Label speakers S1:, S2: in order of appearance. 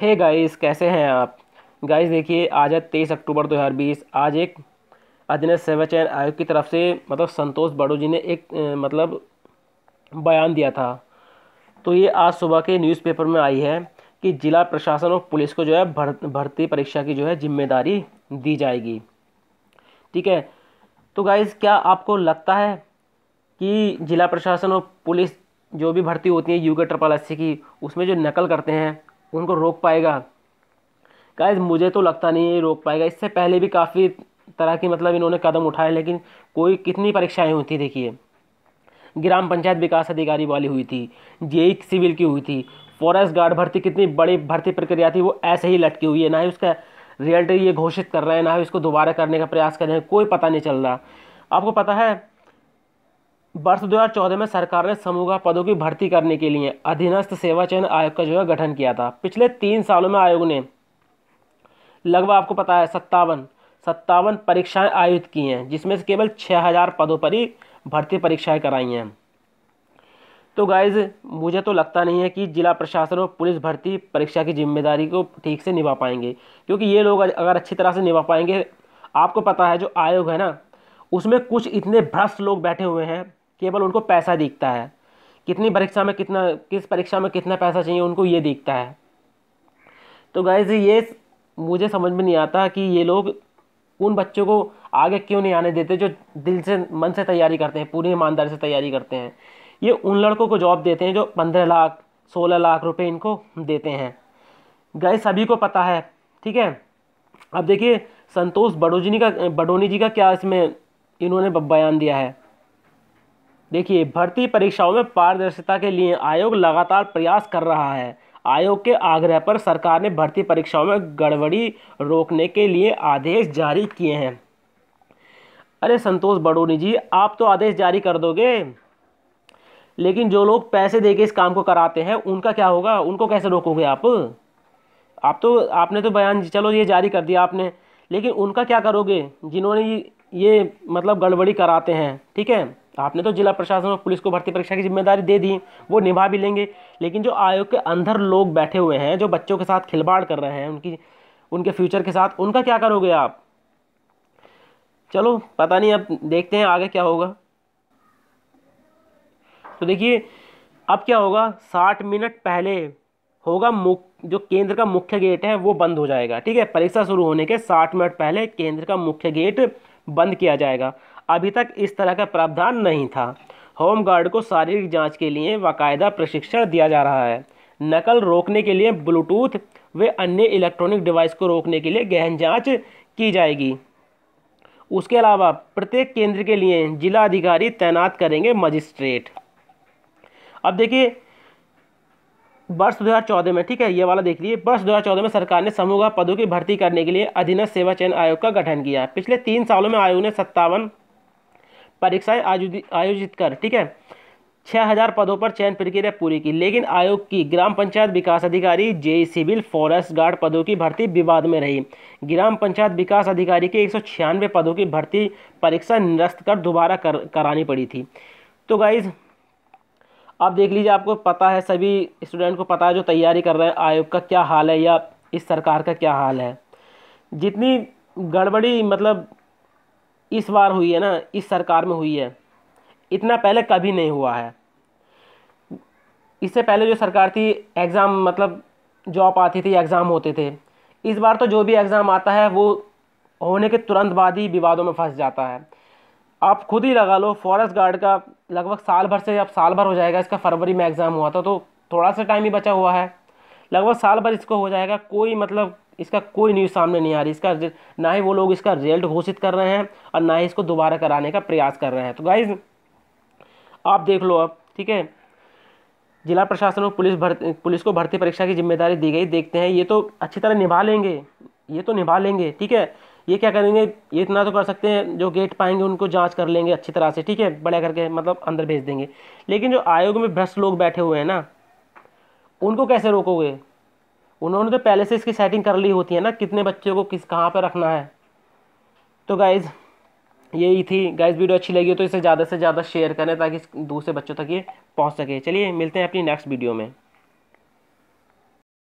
S1: हे hey guys कैसे हैं आप गाइस देखिए आज है तेईस अक्टूबर 2020 आज एक अधीन सेवा चयन आयोग की तरफ से मतलब संतोष बड़ू जी ने एक मतलब बयान दिया था तो ये आज सुबह के न्यूज़पेपर में आई है कि जिला प्रशासन और पुलिस को जो है भर, भर्ती परीक्षा की जो है जिम्मेदारी दी जाएगी ठीक है तो गाइस क्या आपको लगता है कि जिला प्रशासन और पुलिस जो भी भर्ती होती है यू के ट्रिपल एस की उसमें जो नकल करते हैं उनको रोक पाएगा गाइज मुझे तो लगता नहीं है रोक पाएगा इससे पहले भी काफ़ी तरह की मतलब इन्होंने कदम उठाए लेकिन कोई कितनी परीक्षाएं हुई थी देखिए ग्राम पंचायत विकास अधिकारी वाली हुई थी जेई सिविल की हुई थी फॉरेस्ट गार्ड भर्ती कितनी बड़ी भर्ती प्रक्रिया थी वो ऐसे ही लटकी हुई है ना ही उसका रियल्टी ये घोषित कर रहे हैं ना ही उसको दोबारा करने का प्रयास कर रहे हैं कोई पता नहीं चल रहा आपको पता है वर्ष 2014 में सरकार ने समूह पदों की भर्ती करने के लिए अधीनस्थ सेवा चयन आयोग का जो है गठन किया था पिछले तीन सालों में आयोग ने लगभग आपको पता है सत्तावन सत्तावन परीक्षाएं आयोजित की हैं जिसमें से केवल 6000 पदों पर ही भर्ती परीक्षाएं कराई हैं तो गाइज मुझे तो लगता नहीं है कि जिला प्रशासन और पुलिस भर्ती परीक्षा की जिम्मेदारी को ठीक से निभा पाएंगे क्योंकि ये लोग अगर अच्छी तरह से निभा पाएंगे आपको पता है जो आयोग है ना उसमें कुछ इतने भ्रष्ट लोग बैठे हुए हैं केवल उनको पैसा दिखता है कितनी परीक्षा में कितना किस परीक्षा में कितना पैसा चाहिए उनको ये दिखता है तो गाइज ये मुझे समझ में नहीं आता कि ये लोग उन बच्चों को आगे क्यों नहीं आने देते जो दिल से मन से तैयारी करते हैं पूरी ईमानदारी से तैयारी करते हैं ये उन लड़कों को जॉब देते हैं जो पंद्रह लाख सोलह लाख रुपए इनको देते हैं गए सभी को पता है ठीक है अब देखिए संतोष बडोजनी का बडोनी जी का क्या इसमें इन्होंने बयान दिया है देखिए भर्ती परीक्षाओं में पारदर्शिता के लिए आयोग लगातार प्रयास कर रहा है आयोग के आग्रह पर सरकार ने भर्ती परीक्षाओं में गड़बड़ी रोकने के लिए आदेश जारी किए हैं अरे संतोष बड़ोनी जी आप तो आदेश जारी कर दोगे लेकिन जो लोग पैसे दे के इस काम को कराते हैं उनका क्या होगा उनको कैसे रोकोगे आप आप तो आपने तो बयान चलो ये जारी कर दिया आपने लेकिन उनका क्या करोगे जिन्होंने ये मतलब गड़बड़ी कराते हैं ठीक है आपने तो जिला प्रशासन और पुलिस को भर्ती परीक्षा की जिम्मेदारी दे दी वो निभा भी लेंगे लेकिन जो आयोग के अंदर लोग बैठे हुए हैं जो बच्चों के साथ खिलवाड़ कर रहे हैं उनकी उनके फ्यूचर के साथ उनका क्या करोगे आप चलो पता नहीं अब देखते हैं आगे क्या होगा तो देखिए अब क्या होगा साठ मिनट पहले होगा मुख जो केंद्र का मुख्य गेट है वो बंद हो जाएगा ठीक है परीक्षा शुरू होने के साठ मिनट पहले केंद्र का मुख्य गेट बंद किया जाएगा अभी तक इस तरह का प्रावधान नहीं था होमगार्ड को शारीरिक जांच के लिए बाकायदा प्रशिक्षण दिया जा रहा है नकल रोकने के लिए ब्लूटूथ व अन्य इलेक्ट्रॉनिक डिवाइस को रोकने के लिए गहन जांच की जाएगी उसके अलावा प्रत्येक केंद्र के लिए जिला अधिकारी तैनात करेंगे मजिस्ट्रेट अब देखिए वर्ष 2014 में ठीक है ये वाला देख लीजिए वर्ष 2014 में सरकार ने समूह पदों की भर्ती करने के लिए अधीनस्थ सेवा चयन आयोग का गठन किया पिछले तीन सालों में आयोग ने सत्तावन परीक्षाएं आयोजित कर ठीक है छः हजार पदों पर चयन प्रक्रिया पूरी की लेकिन आयोग की ग्राम पंचायत विकास अधिकारी जे सिविल फॉरेस्ट गार्ड पदों की भर्ती विवाद में रही ग्राम पंचायत विकास अधिकारी के एक पदों की भर्ती परीक्षा निरस्त कर दोबारा कर, करानी पड़ी थी तो गाइज आप देख लीजिए आपको पता है सभी स्टूडेंट को पता है जो तैयारी कर रहे हैं आयोग का क्या हाल है या इस सरकार का क्या हाल है जितनी गड़बड़ी मतलब इस बार हुई है ना इस सरकार में हुई है इतना पहले कभी नहीं हुआ है इससे पहले जो सरकार थी एग्ज़ाम मतलब जॉब आती थी एग्ज़ाम होते थे इस बार तो जो भी एग्ज़ाम आता है वो होने के तुरंत बाद ही विवादों में फंस जाता है आप खुद ही लगा लो फॉरेस्ट गार्ड का लगभग साल भर से अब साल भर हो जाएगा इसका फरवरी में एग्ज़ाम हुआ था तो थोड़ा सा टाइम ही बचा हुआ है लगभग साल भर इसको हो जाएगा कोई मतलब इसका कोई न्यूज़ सामने नहीं आ रही इसका ना ही वो लोग इसका रिजल्ट घोषित कर रहे हैं और ना ही इसको दोबारा कराने का प्रयास कर रहे हैं तो गाइज आप देख लो अब ठीक है जिला प्रशासन और पुलिस भर्ती पुलिस को भर्ती परीक्षा की जिम्मेदारी दी गई देखते हैं ये तो अच्छी तरह निभा लेंगे ये तो निभा लेंगे ठीक है ये क्या करेंगे ये इतना तो कर सकते हैं जो गेट पाएंगे उनको जांच कर लेंगे अच्छी तरह से ठीक है बढ़िया करके मतलब अंदर भेज देंगे लेकिन जो आयोग में भ्रष्ट लोग बैठे हुए हैं ना उनको कैसे रोकोगे उन्होंने तो पहले से इसकी सेटिंग कर ली होती है ना कितने बच्चों को किस कहाँ पर रखना है तो गाइज़ यही थी गाइज वीडियो अच्छी लगी हो तो इसे ज़्यादा से ज़्यादा शेयर करें ताकि दूसरे बच्चों तक ये पहुँच सके चलिए मिलते हैं अपनी नेक्स्ट वीडियो में